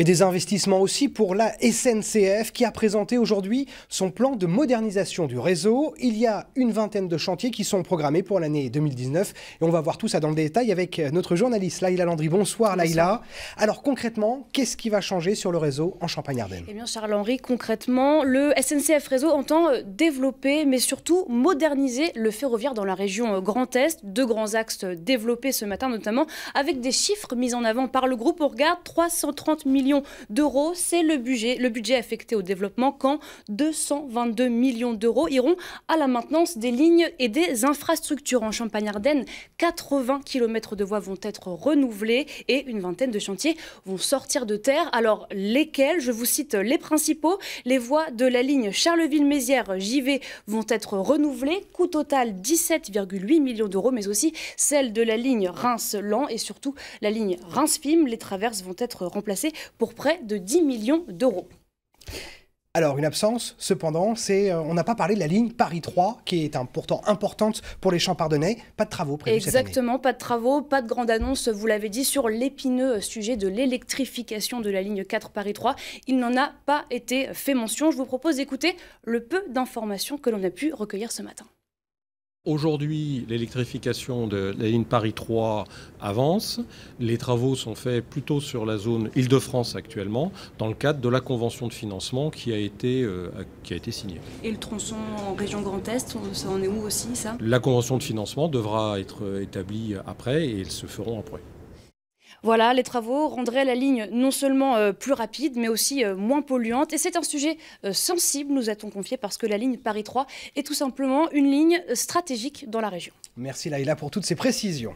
Et des investissements aussi pour la SNCF qui a présenté aujourd'hui son plan de modernisation du réseau. Il y a une vingtaine de chantiers qui sont programmés pour l'année 2019 et on va voir tout ça dans le détail avec notre journaliste Laïla Landry. Bonsoir, Bonsoir. Laïla. Alors concrètement, qu'est-ce qui va changer sur le réseau en Champagne-Ardenne Eh bien Charles-Henri, concrètement, le SNCF Réseau entend euh, développer mais surtout moderniser le ferroviaire dans la région euh, Grand Est. Deux grands axes euh, développés ce matin notamment avec des chiffres mis en avant par le groupe. On regarde 330 millions d'euros. C'est le budget, le budget affecté au développement quand 222 millions d'euros iront à la maintenance des lignes et des infrastructures. En Champagne-Ardenne, 80 km de voies vont être renouvelées et une vingtaine de chantiers vont sortir de terre. Alors lesquels Je vous cite les principaux. Les voies de la ligne Charleville-Mézières JV vont être renouvelées, coût total 17,8 millions d'euros, mais aussi celle de la ligne Reims-Lan et surtout la ligne Reims-Fim. Les traverses vont être remplacées pour près de 10 millions d'euros. Alors, une absence, cependant, c'est. Euh, on n'a pas parlé de la ligne Paris 3, qui est pourtant importante pour les champs Pas de travaux prévus Exactement, cette année. pas de travaux, pas de grande annonce, vous l'avez dit, sur l'épineux sujet de l'électrification de la ligne 4 Paris 3. Il n'en a pas été fait mention. Je vous propose d'écouter le peu d'informations que l'on a pu recueillir ce matin. Aujourd'hui, l'électrification de la ligne Paris 3 avance. Les travaux sont faits plutôt sur la zone Île-de-France actuellement, dans le cadre de la convention de financement qui a été, euh, qui a été signée. Et le tronçon en région Grand Est, ça en est où aussi ça La convention de financement devra être euh, établie après et elles se feront après. Voilà, les travaux rendraient la ligne non seulement euh, plus rapide, mais aussi euh, moins polluante. Et c'est un sujet euh, sensible, nous a-t-on confié, parce que la ligne Paris 3 est tout simplement une ligne stratégique dans la région. Merci Laïla pour toutes ces précisions.